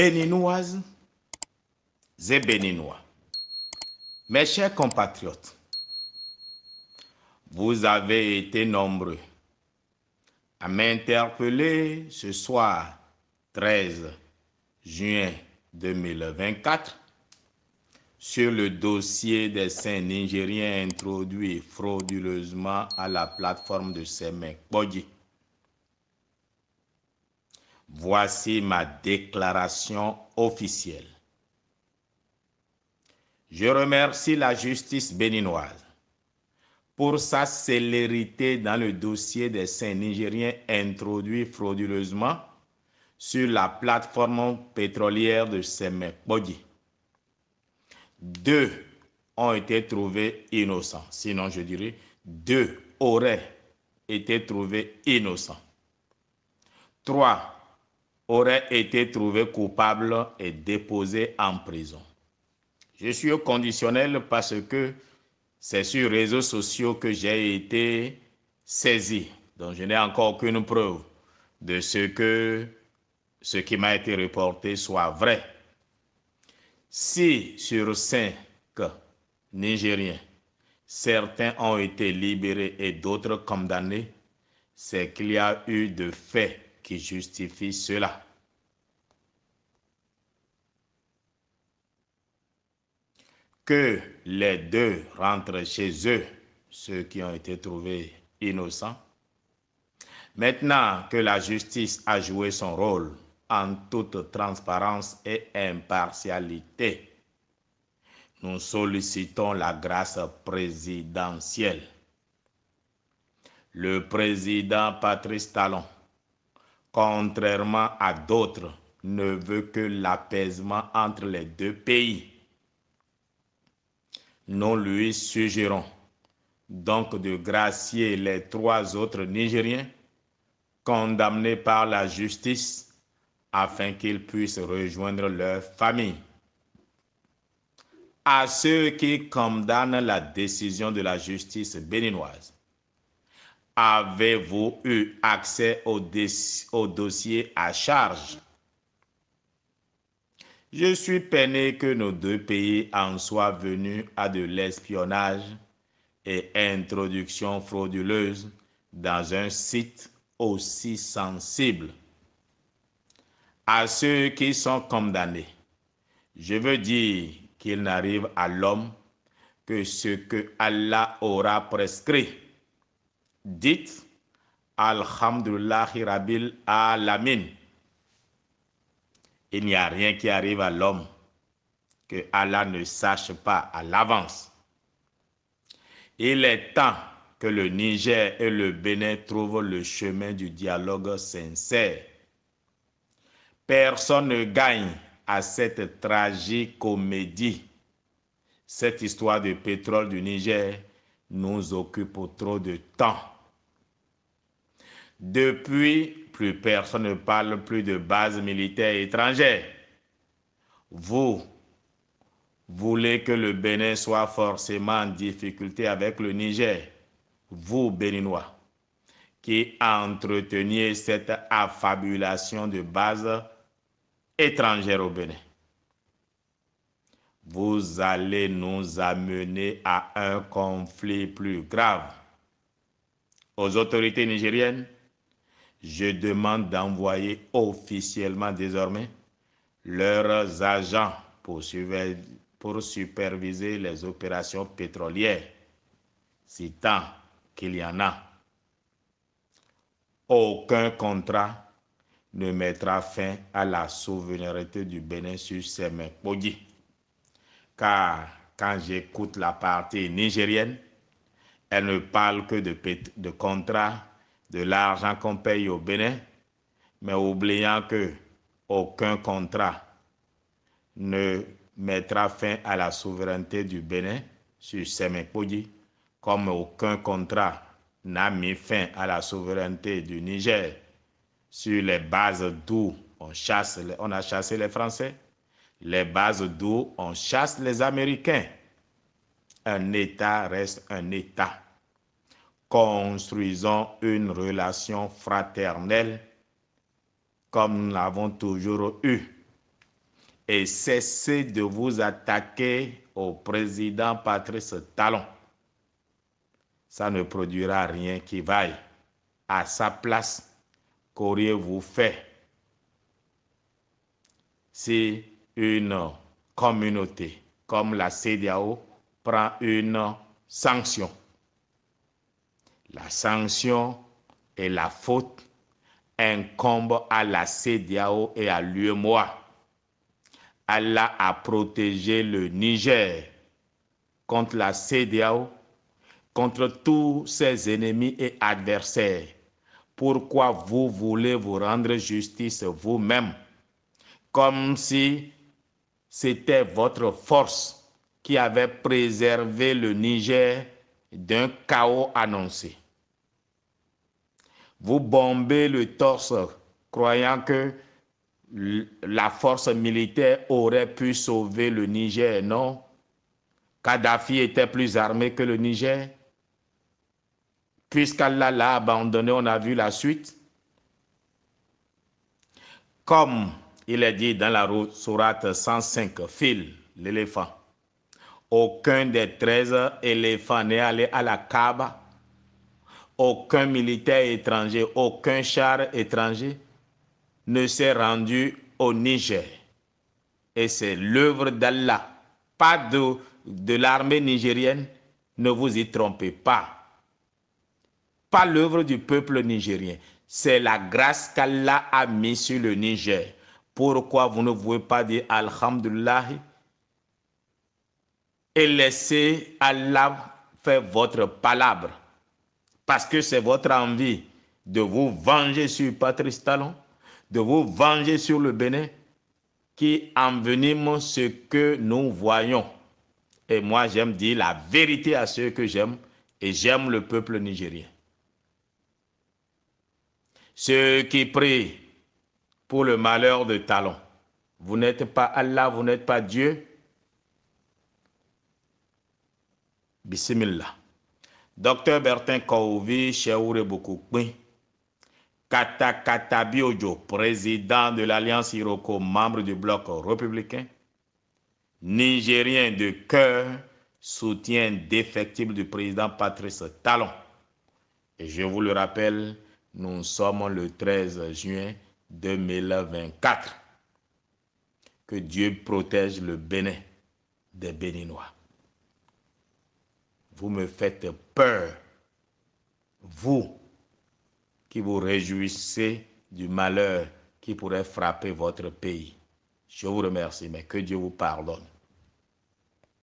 béninoises et béninois, mes chers compatriotes, vous avez été nombreux à m'interpeller ce soir 13 juin 2024 sur le dossier des saints nigériens introduits frauduleusement à la plateforme de Semek Bodji. Voici ma déclaration officielle. Je remercie la justice béninoise pour sa célérité dans le dossier des saints nigériens introduits frauduleusement sur la plateforme pétrolière de Semekbodi. Deux ont été trouvés innocents. Sinon, je dirais, deux auraient été trouvés innocents. Trois aurait été trouvé coupable et déposé en prison. Je suis au conditionnel parce que c'est sur les réseaux sociaux que j'ai été saisi, donc je n'ai encore aucune preuve de ce que ce qui m'a été reporté soit vrai. Si sur cinq Nigériens, certains ont été libérés et d'autres condamnés, c'est qu'il y a eu de faits justifie cela. Que les deux rentrent chez eux, ceux qui ont été trouvés innocents. Maintenant que la justice a joué son rôle en toute transparence et impartialité, nous sollicitons la grâce présidentielle. Le président Patrice Talon contrairement à d'autres, ne veut que l'apaisement entre les deux pays. Nous lui suggérons donc de gracier les trois autres Nigériens condamnés par la justice afin qu'ils puissent rejoindre leur famille. À ceux qui condamnent la décision de la justice béninoise, Avez-vous eu accès au, dossier à charge Je suis peiné que nos deux pays en soient venus à de l'espionnage et introduction frauduleuse dans un site aussi sensible. À ceux qui sont condamnés, je veux dire qu'il n'arrive à l'homme que ce que Allah aura prescrit Dites Alhamdulillahi Rabbil Alamin. Il n'y a rien qui arrive à l'homme que Allah ne sache pas à l'avance. Il est temps que le Niger et le Bénin trouvent le chemin du dialogue sincère. Personne ne gagne à cette tragique comédie. Cette histoire de pétrole du Niger nous occupe trop de temps. Depuis, plus personne ne parle plus de bases militaires étrangères. Vous voulez que le Bénin soit forcément en difficulté avec le Niger, vous, Béninois, qui entreteniez cette affabulation de bases étrangères au Bénin vous allez nous amener à un conflit plus grave. Aux autorités nigériennes, je demande d'envoyer officiellement désormais leurs agents pour, superviser les opérations pétrolières, si tant qu'il y en a. Aucun contrat ne mettra fin à la souveraineté du Bénin sur ses mains car quand j'écoute la partie nigérienne, elle ne parle que de, de contrats, de l'argent qu'on paye au Bénin, mais oubliant que aucun contrat ne mettra fin à la souveraineté du Bénin sur Semepodi, comme aucun contrat n'a mis fin à la souveraineté du Niger sur les bases d'où on a chassé les Français les bases d'eau on chasse les Américains. Un État reste un État. Construisons une relation fraternelle comme nous l'avons toujours eu. Et cessez de vous attaquer au président Patrice Talon. Ça ne produira rien qui vaille. À sa place, qu'auriez-vous fait si une communauté, comme la CDAO prend une sanction. La sanction et la faute incombent à la CDAO et à moi. Allah a protégé le Niger contre la CDAO, contre tous ses ennemis et adversaires. Pourquoi vous voulez vous rendre justice vous-même Comme si c'était votre force qui avait préservé le Niger d'un chaos annoncé. Vous bombez le torse croyant que la force militaire aurait pu sauver le Niger. Non, Kadhafi était plus armé que le Niger. Puisqu'Allah l'a abandonné, on a vu la suite. Comme il est dit dans la sourate 105, fils l'éléphant. Aucun des 13 éléphants n'est allé à la Kaaba. Aucun militaire étranger, aucun char étranger ne s'est rendu au Niger. Et c'est l'œuvre d'Allah, pas de, de l'armée nigérienne. Ne vous y trompez pas. Pas l'œuvre du peuple nigérien. C'est la grâce qu'Allah a mise sur le Niger. Pourquoi vous ne pouvez pas dire Alhamdulillah et laisser Allah faire votre palabre Parce que c'est votre envie de vous venger sur Patrice Talon, de vous venger sur le Bénin, qui envenime ce que nous voyons. Et moi, j'aime dire la vérité à ceux que j'aime, et j'aime le peuple nigérien. Ceux qui prient pour le malheur de Talon. Vous n'êtes pas Allah, vous n'êtes pas Dieu. Bismillah. Docteur Bertin Kouvi, Cheoure Boukoukoui, Kata Kata président de l'Alliance Iroko, membre du bloc républicain, Nigérien de cœur, soutien défectible du président Patrice Talon. Et je vous le rappelle, nous sommes le 13 juin 2024. Que Dieu protège le Bénin des Béninois. Vous me faites peur, vous qui vous réjouissez du malheur qui pourrait frapper votre pays. Je vous remercie, mais que Dieu vous pardonne.